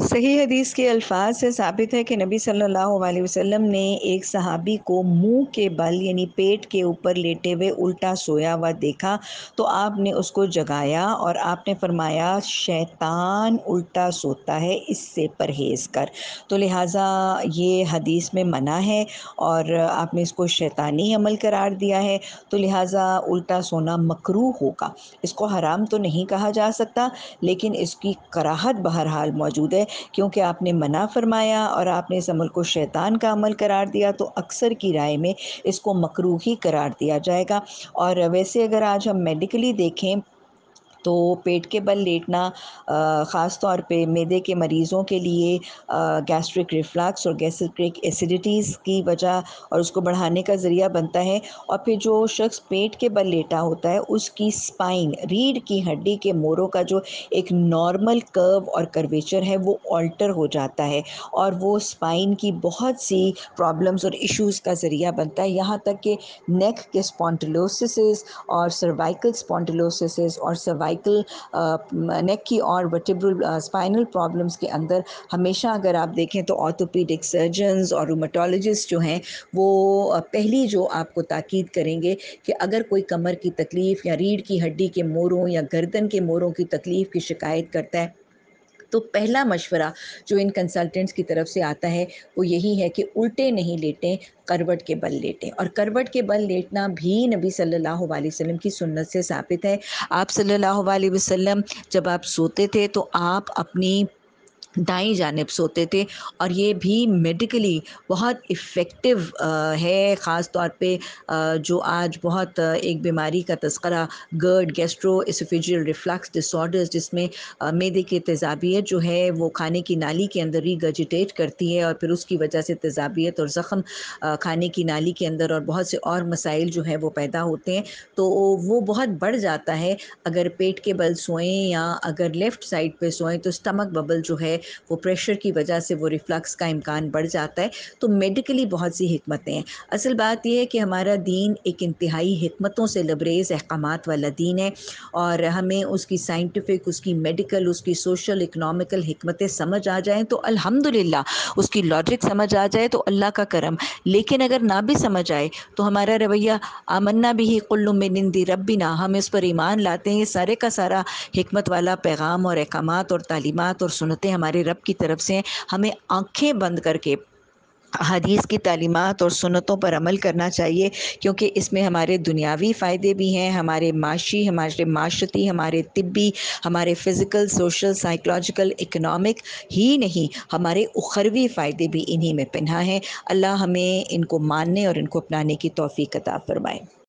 सही हदीस के अल्फाज से साबित है कि नबी सल्लल्लाहु अलैहि वसल्लम ने एक सहाबी को मुंह के बल यानी पेट के ऊपर लेटे हुए उल्टा सोया हुआ देखा तो आपने उसको जगाया और आपने फरमाया शैतान उल्टा सोता है इससे परहेज कर तो लिहाजा ये हदीस में मना है और आपने इसको शैतानी अमल करार दिया है तो लिहाजा उल्टा सोना मकरू होगा इसको हराम तो नहीं कहा जा सकता लेकिन इसकी कराहत बहरहाल मौजूद है क्योंकि आपने मना फरमाया और आपने इस अमल को शैतान का अमल करार दिया तो अक्सर की राय में इसको मकरू ही करार दिया जाएगा और वैसे अगर आज हम मेडिकली देखें तो पेट के बल लेटना ख़ास तौर पे मैदे के मरीज़ों के लिए गैस्ट्रिक रिफ्लक्स और गैस्ट्रिक एसिडिटीज़ की वजह और उसको बढ़ाने का ज़रिया बनता है और फिर जो शख्स पेट के बल लेटा होता है उसकी स्पाइन रीढ़ की हड्डी के मोरों का जो एक नॉर्मल कर्व और कर्वेचर है वो ऑल्टर हो जाता है और वो स्पाइन की बहुत सी प्रॉब्लम्स और इश्यूज़ का ज़रिया बनता है यहाँ तक कि नेक के स्पॉन्टलोसिस और सर्वाइकल स्पॉन्टलोसिस और सर्वा सर्वाइकल नेक uh, की और वर्टिब्रल स्पाइनल प्रॉब्लम्स के अंदर हमेशा अगर आप देखें तो ऑर्थोपीडिक सर्जन्स और रोमाटोलॉजिस्ट जो हैं वो पहली जो आपको ताकीद करेंगे कि अगर कोई कमर की तकलीफ़ या रीढ़ की हड्डी के मोरों या गर्दन के मोरों की तकलीफ़ की शिकायत करता है तो पहला मशवरा जो इन कंसल्टेंट्स की तरफ से आता है वो यही है कि उल्टे नहीं लेटें करवट के बल लेटें और करवट के बल लेटना भी नबी सल्लल्लाहु अलैहि वसल्लम की सुन्नत से साबित है आप सल्लल्लाहु अलैहि वसल्लम जब आप सोते थे तो आप अपनी दाई जानब सोते थे और ये भी मेडिकली बहुत इफ़ेक्टिव है ख़ास तौर पे जो आज बहुत एक बीमारी का तस्करा GERD gastro oesophageal reflux disorders जिसमें मैदे की तेजाबियत जो है वो खाने की नाली के अंदर रीगजिटेट करती है और फिर उसकी वजह से तेजाबियत और ज़ख़म खाने की नाली के अंदर और बहुत से और मसाइल जो है वो पैदा होते हैं तो वो बहुत बढ़ जाता है अगर पेट के बल सोएँ या अगर लेफ़्ट साइड पर सोएँ तो स्टमक बबल जो है वो प्रेशर की वजह से वो रिफ्लक्स का इम्कान बढ़ जाता है तो मेडिकली बहुत सी हमतें हैं असल बात यह है कि हमारा दीन एक इंतहाई हमतों से लबरेज़ अहकाम वाला दीन है और हमें उसकी साइंटिफिक उसकी मेडिकल उसकी सोशल इकनॉमिकल हमतें समझ आ जाएँ तो अलहमदिल्ला उसकी लॉजिक समझ आ जाए तो अल्लाह का करम लेकिन अगर ना भी समझ आए तो हमारा रवैया आमन्ना भी ही क़ुल्लु में निंदी भी ना हम इस पर ईमान लाते हैं ये सारे का सारा हमत वाला पैगाम और अहकाम और तालीमत और सुनते हमारे हमारे रब की तरफ से हमें आंखें बंद करके हदीस की तालीमत और सुनतों पर अमल करना चाहिए क्योंकि इसमें हमारे दुनियावी फ़ायदे भी हैं हमारे माशी हमारे माशरती हमारे तिब्बी हमारे फ़िज़िकल सोशल साइकोलॉजिकल इकनॉमिक ही नहीं हमारे उखरवी फ़ायदे भी इन्हीं में पन्हा हैं अल्लाह हमें इनको मानने और इनको अपनाने की तोफ़ी कता फ़रमाएँ